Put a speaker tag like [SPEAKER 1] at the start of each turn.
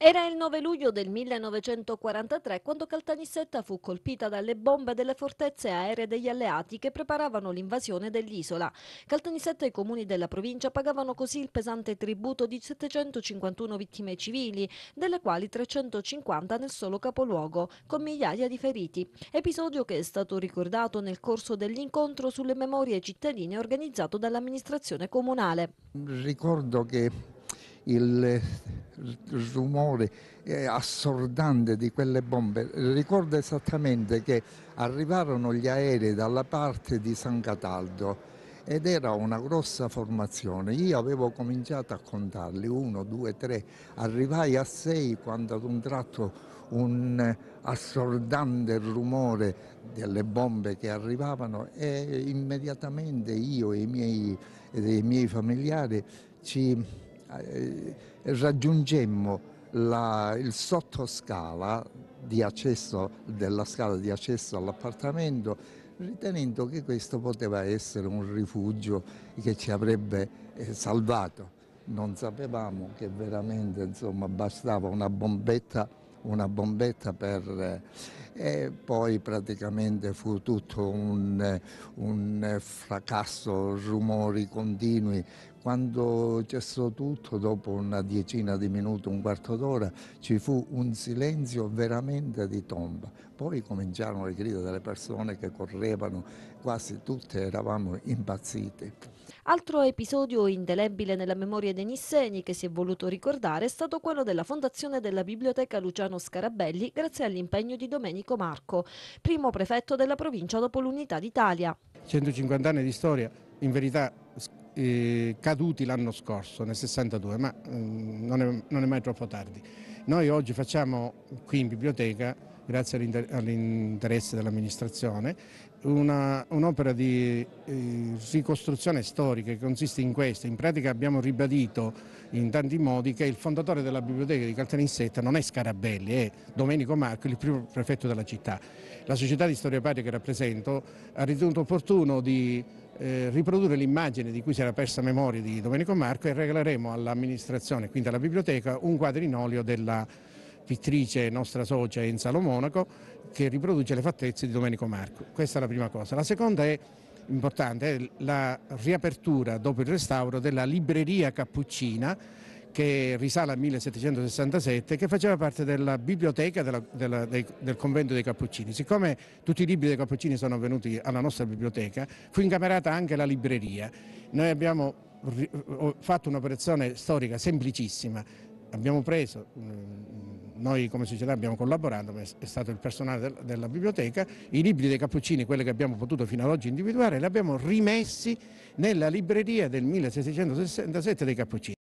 [SPEAKER 1] Era il 9 luglio del 1943 quando Caltanissetta fu colpita dalle bombe delle fortezze aeree degli alleati che preparavano l'invasione dell'isola. Caltanissetta e i comuni della provincia pagavano così il pesante tributo di 751 vittime civili, delle quali 350 nel solo capoluogo, con migliaia di feriti. Episodio che è stato ricordato nel corso dell'incontro sulle memorie cittadine organizzato dall'amministrazione comunale.
[SPEAKER 2] Ricordo che il rumore eh, assordante di quelle bombe. Ricordo esattamente che arrivarono gli aerei dalla parte di San Cataldo ed era una grossa formazione. Io avevo cominciato a contarli, uno, due, tre, arrivai a sei quando ad un tratto un assordante rumore delle bombe che arrivavano e immediatamente io e i miei, e i miei familiari ci eh, raggiungemmo la, il sottoscala di accesso, della scala di accesso all'appartamento ritenendo che questo poteva essere un rifugio che ci avrebbe eh, salvato. Non sapevamo che veramente insomma, bastava una bombetta, una bombetta per... Eh, e poi praticamente fu tutto un, un fracasso, rumori continui, quando cessò tutto, dopo una diecina di minuti, un quarto d'ora, ci fu un silenzio veramente di tomba. Poi cominciarono le grida delle persone che correvano, quasi tutte eravamo impazzite.
[SPEAKER 1] Altro episodio indelebile nella memoria dei Nisseni che si è voluto ricordare è stato quello della fondazione della biblioteca Luciano Scarabelli grazie all'impegno di Domenico Marco, primo prefetto della provincia dopo l'unità d'Italia.
[SPEAKER 3] 150 anni di storia, in verità eh, caduti l'anno scorso, nel 62, ma mm, non, è, non, è, mai troppo tardi. Noi oggi facciamo qui in biblioteca, grazie all'interesse dell'amministrazione, un'opera un di eh, ricostruzione storica che consiste in questo. In pratica abbiamo ribadito in tanti modi che il fondatore della biblioteca di Caltanissetta non è Scarabelli, è Domenico Marco, il primo prefetto della città. La società di storia patria che rappresento ha ritenuto opportuno di eh, riprodurre l'immagine di cui si era persa memoria di Domenico Marco e regaleremo all'amministrazione, quindi alla biblioteca, un quadro in olio della pittrice nostra socia Enzalo Monaco che riproduce le fattezze di Domenico Marco. Questa è la prima cosa. La seconda è importante, è la riapertura dopo il restauro della libreria Cappuccina che risale al 1767, che faceva parte della biblioteca della, della, dei, del convento dei Cappuccini. Siccome tutti i libri dei Cappuccini sono venuti alla nostra biblioteca, fu incamerata anche la libreria. Noi abbiamo fatto un'operazione storica semplicissima, abbiamo preso, mm, noi come società abbiamo collaborato, ma è stato il personale della biblioteca, i libri dei Cappuccini, quelli che abbiamo potuto fino ad oggi individuare, li abbiamo rimessi nella libreria del 1667 dei Cappuccini.